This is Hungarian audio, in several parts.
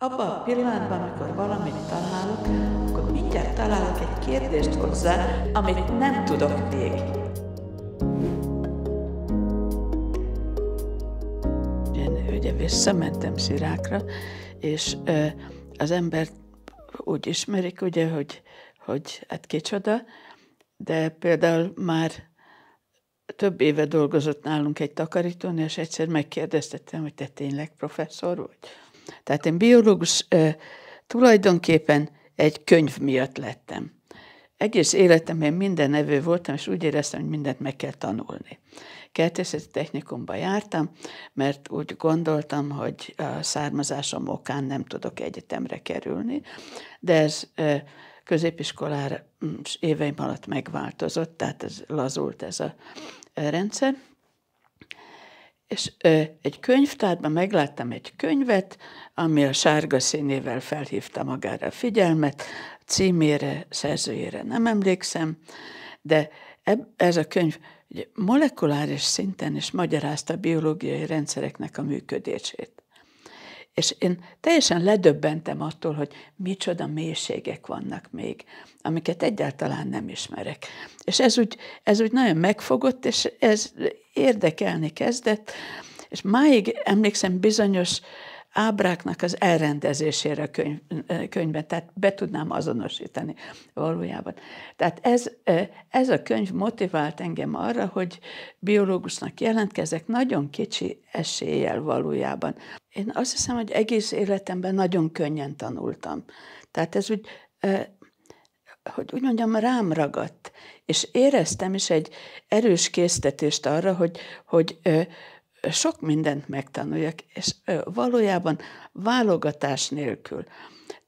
Abban a pillanatban, amikor valamit találok, akkor mindjárt találok egy kérdést hozzá, amit nem tudok még. Én ugye visszamentem Szirákra, és az ember úgy ismerik, ugye, hogy, hogy hát kicsoda, de például már több éve dolgozott nálunk egy takarítón, és egyszer megkérdeztettem, hogy te tényleg professzor vagy? Tehát én biológus tulajdonképpen egy könyv miatt lettem. Egész életemben minden evő voltam, és úgy éreztem, hogy mindent meg kell tanulni. Kertészeti technikumba jártam, mert úgy gondoltam, hogy a származásom okán nem tudok egyetemre kerülni, de ez középiskolára éveim alatt megváltozott, tehát ez lazult ez a rendszer és ö, egy könyvtárban megláttam egy könyvet, ami a sárga színével felhívta magára a figyelmet, címére, szerzőjére nem emlékszem, de eb, ez a könyv ugye, molekuláris szinten is magyarázta a biológiai rendszereknek a működését. És én teljesen ledöbbentem attól, hogy micsoda mélységek vannak még, amiket egyáltalán nem ismerek. És ez úgy, ez úgy nagyon megfogott, és ez érdekelni kezdett, és máig emlékszem bizonyos ábráknak az elrendezésére a könyv, könyvben, tehát be tudnám azonosítani valójában. Tehát ez, ez a könyv motivált engem arra, hogy biológusnak jelentkezek nagyon kicsi eséllyel valójában. Én azt hiszem, hogy egész életemben nagyon könnyen tanultam. Tehát ez úgy hogy úgy mondjam, rám ragadt. És éreztem is egy erős késztetést arra, hogy, hogy ö, sok mindent megtanuljak, és ö, valójában válogatás nélkül.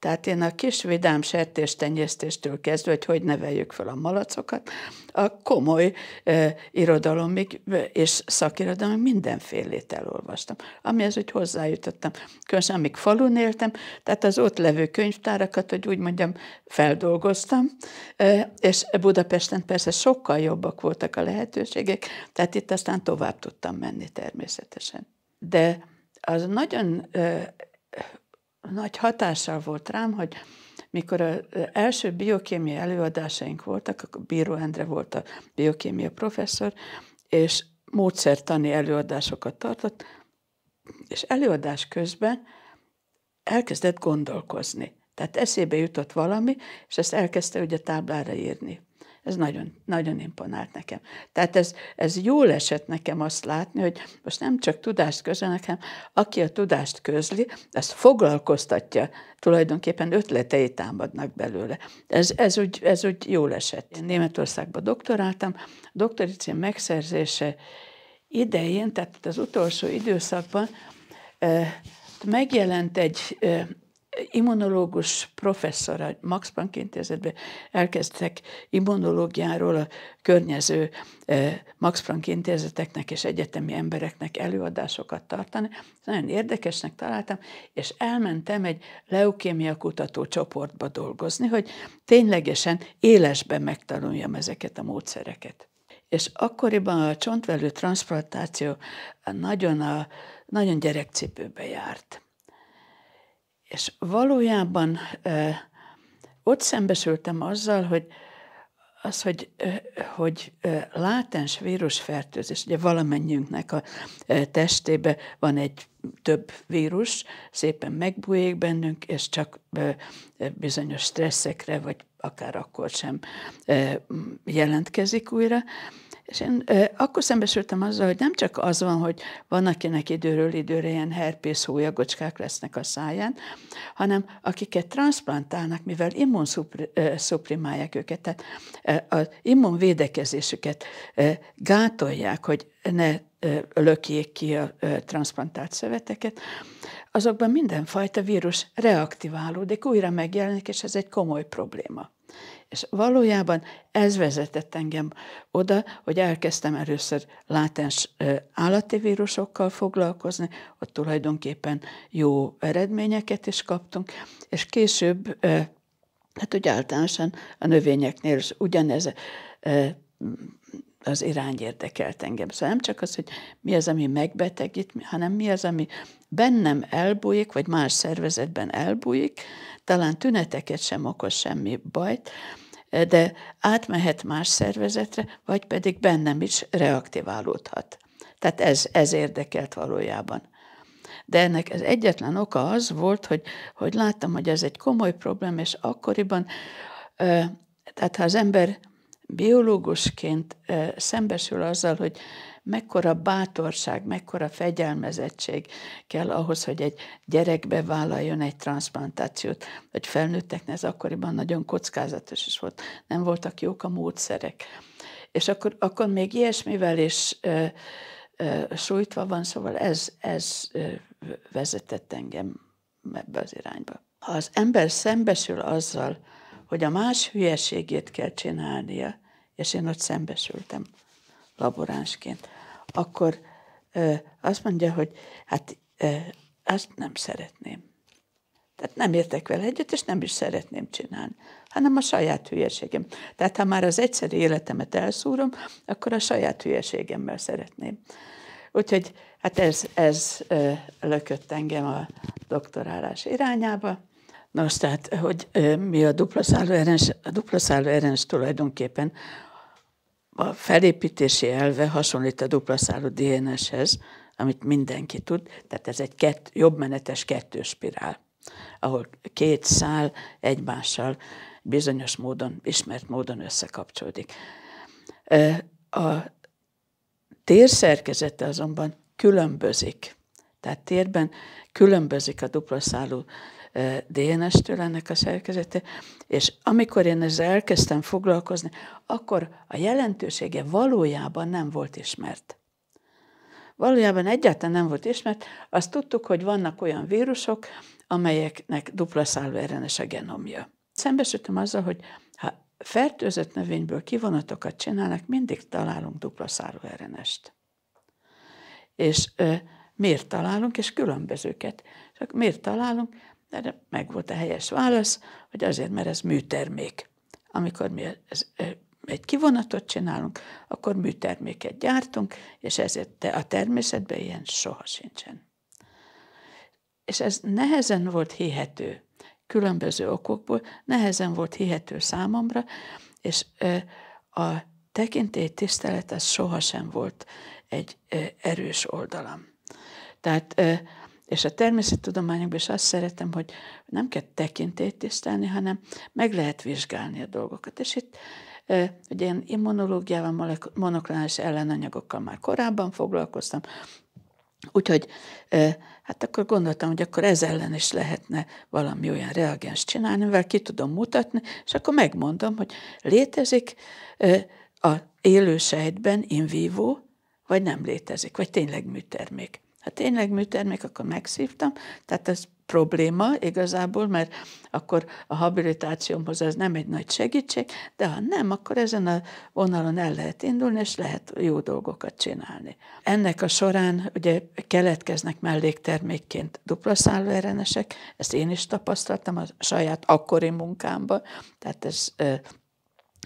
Tehát én a kis vidám sertéstenyésztéstől kezdve, hogy hogy neveljük fel a malacokat, a komoly e, irodalomig és szakirodalomig mindenfélét elolvastam. Amihez úgy hozzájutottam. Különösen, amíg falun éltem, tehát az ott levő könyvtárakat, hogy úgy mondjam, feldolgoztam, e, és Budapesten persze sokkal jobbak voltak a lehetőségek, tehát itt aztán tovább tudtam menni természetesen. De az nagyon e, nagy hatással volt rám, hogy mikor az első biokémia előadásaink voltak, akkor Bíró Endre volt a biokémia professzor, és módszertani előadásokat tartott, és előadás közben elkezdett gondolkozni. Tehát eszébe jutott valami, és ezt elkezdte ugye táblára írni. Ez nagyon, nagyon imponált nekem. Tehát ez, ez jól esett nekem azt látni, hogy most nem csak tudást közel hanem aki a tudást közli, az foglalkoztatja, tulajdonképpen ötletei támadnak belőle. Ez, ez, úgy, ez úgy jól esett. Én Németországban doktoráltam, a doktori cím megszerzése idején, tehát az utolsó időszakban eh, megjelent egy eh, immunológus professzor a Max Planck intézetben elkezdtek immunológiáról a környező e, Max Planck intézeteknek és egyetemi embereknek előadásokat tartani. Ezt nagyon érdekesnek találtam, és elmentem egy leukémia kutató csoportba dolgozni, hogy ténylegesen élesben megtanuljam ezeket a módszereket. És akkoriban a csontvelő transplantáció nagyon, a, nagyon gyerekcipőbe járt és valójában ott szembesültem azzal, hogy az, hogy, hogy látens vírusfertőzés, ugye valamennyiünknek a testébe van egy több vírus, szépen megbújik bennünk, és csak bizonyos stresszekre, vagy akár akkor sem jelentkezik újra. És én akkor szembesültem azzal, hogy nem csak az van, hogy van, akinek időről időre ilyen herpész hólyagocskák lesznek a száján, hanem akiket transplantálnak, mivel immunszuprimálják őket, tehát az immunvédekezésüket gátolják, hogy ne lökjék ki a transplantált szöveteket, azokban mindenfajta vírus reaktiválódik, újra megjelenik, és ez egy komoly probléma. És valójában ez vezetett engem oda, hogy elkezdtem először látens állati vírusokkal foglalkozni, ott tulajdonképpen jó eredményeket is kaptunk, és később, hát ugye általánosan a növényeknél is ugyanez az irány érdekelt engem. Szóval nem csak az, hogy mi az, ami megbetegít, hanem mi az, ami bennem elbújik, vagy más szervezetben elbújik, talán tüneteket sem okoz semmi bajt, de átmehet más szervezetre, vagy pedig bennem is reaktiválódhat. Tehát ez, ez érdekelt valójában. De ennek az egyetlen oka az volt, hogy, hogy láttam, hogy ez egy komoly probléma, és akkoriban, tehát ha az ember biológusként szembesül azzal, hogy mekkora bátorság, mekkora fegyelmezettség kell ahhoz, hogy egy gyerekbe vállaljon egy transplantációt, vagy felnőtteknek ez akkoriban nagyon kockázatos is volt, nem voltak jók a módszerek. És akkor, akkor még ilyesmivel is ö, ö, sújtva van, szóval ez, ez ö, vezetett engem ebbe az irányba. Ha az ember szembesül azzal, hogy a más hülyeségét kell csinálnia, és én ott szembesültem, laboránsként, akkor ö, azt mondja, hogy hát ö, azt nem szeretném. Tehát nem értek vele egyet, és nem is szeretném csinálni, hanem a saját hülyeségem. Tehát ha már az egyszerű életemet elszúrom, akkor a saját hülyeségemmel szeretném. Úgyhogy hát ez, ez ö, lökött engem a doktorálás irányába. Nos, tehát, hogy ö, mi a szálló erens, a szálló erens tulajdonképpen a felépítési elve hasonlít a dupla szálú DNS-hez, amit mindenki tud, tehát ez egy kett, jobbmenetes kettős spirál, ahol két szál egymással bizonyos módon, ismert módon összekapcsolódik. A térszerkezete azonban különbözik. Tehát térben különbözik a dupla szálú DNS-től ennek a szerkezete, és amikor én ezzel elkezdtem foglalkozni, akkor a jelentősége valójában nem volt ismert. Valójában egyáltalán nem volt ismert, azt tudtuk, hogy vannak olyan vírusok, amelyeknek dupla szálló RNS a genomja. Szembesültem azzal, hogy ha fertőzött növényből kivonatokat csinálnak, mindig találunk dupla szálló RNS-t. És ö, miért találunk, és különbözőket. Csak miért találunk? De meg volt a helyes válasz, hogy azért, mert ez műtermék. Amikor mi ez, egy kivonatot csinálunk, akkor műterméket gyártunk, és ezért a természetben ilyen soha sincsen. És ez nehezen volt hihető, különböző okokból, nehezen volt hihető számomra, és a tekintély tisztelet az sohasem volt egy erős oldalam. Tehát és a természettudományokban is azt szeretem, hogy nem kell tekintélyt tisztelni, hanem meg lehet vizsgálni a dolgokat. És itt ugye én immunológiával, monoklonális ellenanyagokkal már korábban foglalkoztam, Úgyhogy hát akkor gondoltam, hogy akkor ez ellen is lehetne valami olyan reagens csinálni, mivel ki tudom mutatni, és akkor megmondom, hogy létezik a élő sejtben in vivo, vagy nem létezik, vagy tényleg műtermék. Hát tényleg műtermék, akkor megszívtam, tehát ez probléma igazából, mert akkor a habilitációmhoz ez nem egy nagy segítség, de ha nem, akkor ezen a vonalon el lehet indulni, és lehet jó dolgokat csinálni. Ennek a során ugye keletkeznek melléktermékként dupla szálverenesek, ezt én is tapasztaltam a saját akkori munkámban, tehát ez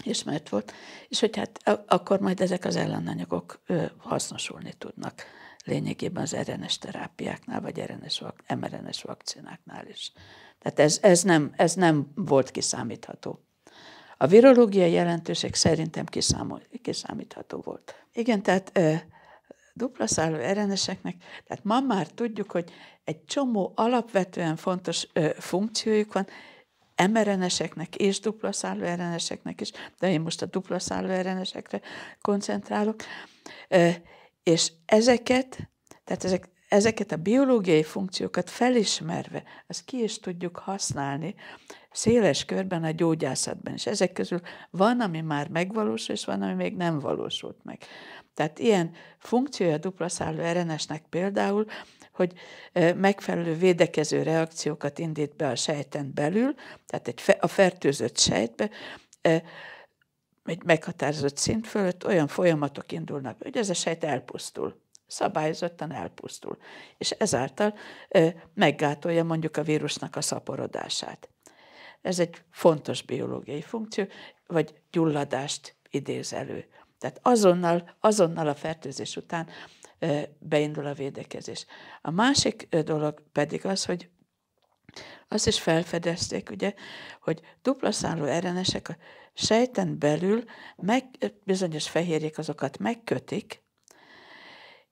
ismert volt, és hogy hát akkor majd ezek az ellenanyagok hasznosulni tudnak lényegében az RNS terápiáknál, vagy RNS, mRNS vakcináknál is. Tehát ez, ez, nem, ez nem volt kiszámítható. A virológiai jelentőség szerintem kiszámol, kiszámítható volt. Igen, tehát e, dupla szálló RNS-eknek, tehát ma már tudjuk, hogy egy csomó alapvetően fontos e, funkciójuk van, mRNS-eknek és dupla szálló RNS-eknek is, de én most a dupla szálló RNS-ekre koncentrálok. E, és ezeket, tehát ezek, ezeket a biológiai funkciókat felismerve, azt ki is tudjuk használni széles körben a gyógyászatban. És ezek közül van, ami már megvalósul, és van, ami még nem valósult meg. Tehát ilyen funkciója dupla szálló RNS-nek például, hogy megfelelő védekező reakciókat indít be a sejten belül, tehát egy, a fertőzött sejtbe, egy meghatározott szint fölött olyan folyamatok indulnak, hogy ez a sejt elpusztul szabályozottan elpusztul, és ezáltal ö, meggátolja mondjuk a vírusnak a szaporodását. Ez egy fontos biológiai funkció, vagy gyulladást idéz elő. Tehát azonnal, azonnal a fertőzés után ö, beindul a védekezés. A másik dolog pedig az, hogy azt is felfedezték, ugye, hogy dupla szárú RNS-ek a sejten belül meg, bizonyos fehérjék azokat megkötik,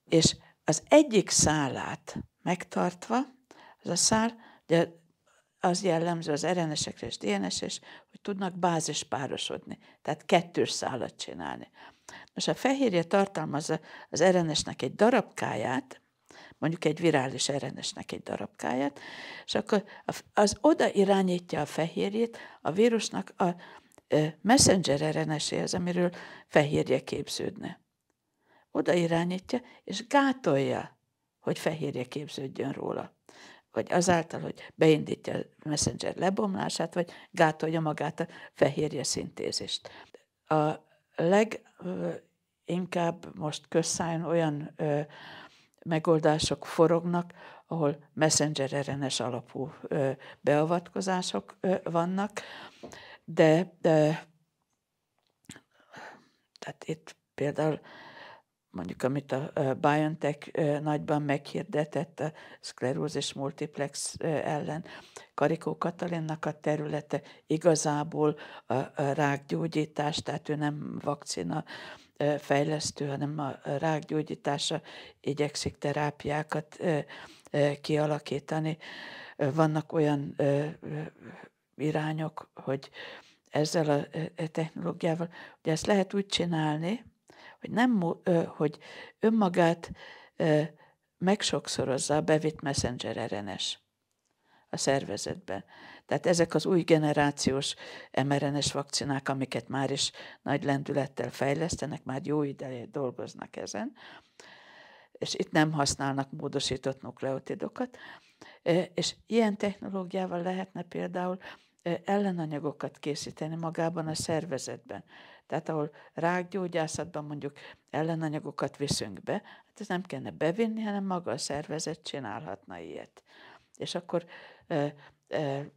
és az egyik szálát megtartva, az a szál, ugye az jellemző az RNS-ekre és dns és hogy tudnak bázis párosodni, tehát kettős szálat csinálni. Most a fehérje tartalmazza az RNS-nek er egy darabkáját, mondjuk egy virális RNS-nek egy darabkáját, és akkor az oda irányítja a fehérjét, a vírusnak a messenger RNS-éhez, amiről fehérje képződne. Oda irányítja, és gátolja, hogy fehérje képződjön róla vagy azáltal, hogy beindítja a messenger lebomlását, vagy gátolja magát a fehérje szintézist. A leginkább most közszájon olyan ö, megoldások forognak, ahol messenger RNS alapú ö, beavatkozások ö, vannak, de, de tehát itt például mondjuk amit a BioNTech nagyban meghirdetett a szklerózis multiplex ellen, Karikó Katalinnak a területe igazából a rákgyógyítás, tehát ő nem vakcina fejlesztő, hanem a rákgyógyítása igyekszik terápiákat kialakítani. Vannak olyan irányok, hogy ezzel a technológiával, hogy ezt lehet úgy csinálni, hogy, nem, hogy önmagát megsokszorozza a bevitt messenger RNS a szervezetbe. Tehát ezek az új generációs mRNS er vakcinák, amiket már is nagy lendülettel fejlesztenek, már jó ideje dolgoznak ezen, és itt nem használnak módosított nukleotidokat, és ilyen technológiával lehetne például ellenanyagokat készíteni magában a szervezetben. Tehát ahol rákgyógyászatban mondjuk ellenanyagokat viszünk be, hát ez nem kellene bevinni, hanem maga a szervezet csinálhatna ilyet és akkor e, e,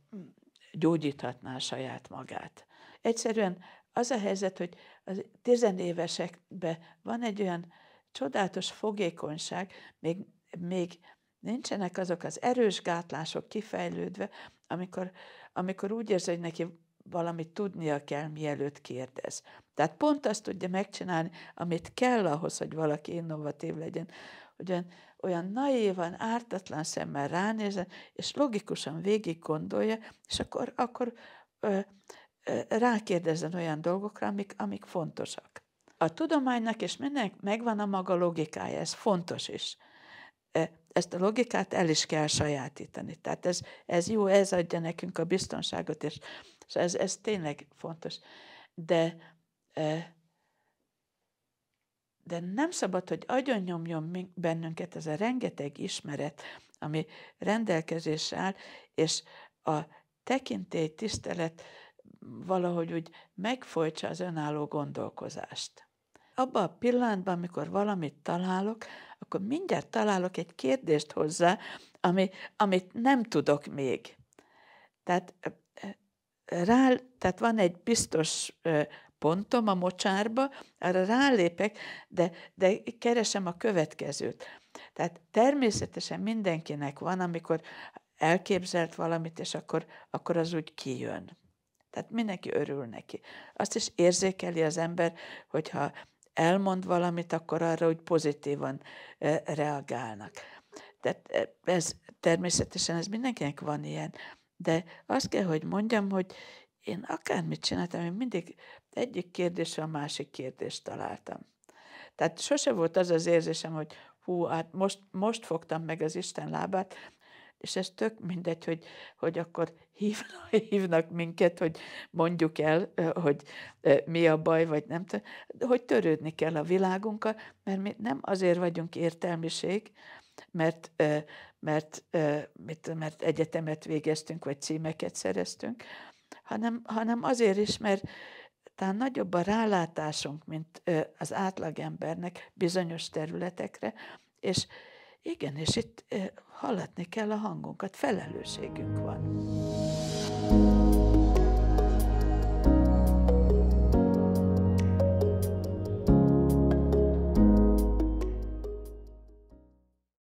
gyógyíthatná a saját magát. Egyszerűen az a helyzet, hogy a tizenévesekben van egy olyan csodálatos fogékonyság, még, még nincsenek azok az erős gátlások kifejlődve, amikor, amikor úgy érzi, hogy neki valamit tudnia kell, mielőtt kérdez. Tehát pont azt tudja megcsinálni, amit kell ahhoz, hogy valaki innovatív legyen, hogy olyan naívan, ártatlan szemmel ránéz, és logikusan végig gondolja, és akkor, akkor ö, ö, rákérdezzen olyan dolgokra, amik, amik fontosak. A tudománynak és mindenek megvan a maga logikája, ez fontos is ezt a logikát el is kell sajátítani. Tehát ez, ez jó, ez adja nekünk a biztonságot, és, és ez, ez tényleg fontos. De e, de nem szabad, hogy nyomjon bennünket ez a rengeteg ismeret, ami rendelkezésre áll, és a tekintély, tisztelet valahogy úgy megfolytsa az önálló gondolkozást. Abban a pillanatban, amikor valamit találok, akkor mindjárt találok egy kérdést hozzá, ami, amit nem tudok még. Tehát, rá, tehát van egy biztos pontom a mocsárba, arra rálépek, de, de keresem a következőt. Tehát természetesen mindenkinek van, amikor elképzelt valamit, és akkor, akkor az úgy kijön. Tehát mindenki örül neki. Azt is érzékeli az ember, hogyha elmond valamit, akkor arra úgy pozitívan reagálnak. Tehát ez természetesen ez mindenkinek van ilyen, de azt kell, hogy mondjam, hogy én akármit csináltam, én mindig egyik kérdésre a másik kérdést találtam. Tehát sose volt az az érzésem, hogy hú, hát most, most fogtam meg az Isten lábát, és ez tök mindegy, hogy, hogy akkor hívnak, hívnak minket, hogy mondjuk el, hogy mi a baj, vagy nem tudom, hogy törődni kell a világunkkal, mert mi nem azért vagyunk értelmiség, mert, mert, mert, mert egyetemet végeztünk, vagy címeket szereztünk, hanem, hanem azért is, mert talán nagyobb a rálátásunk, mint az átlagembernek bizonyos területekre, és igen, és itt hallatni kell a hangunkat, felelősségünk van.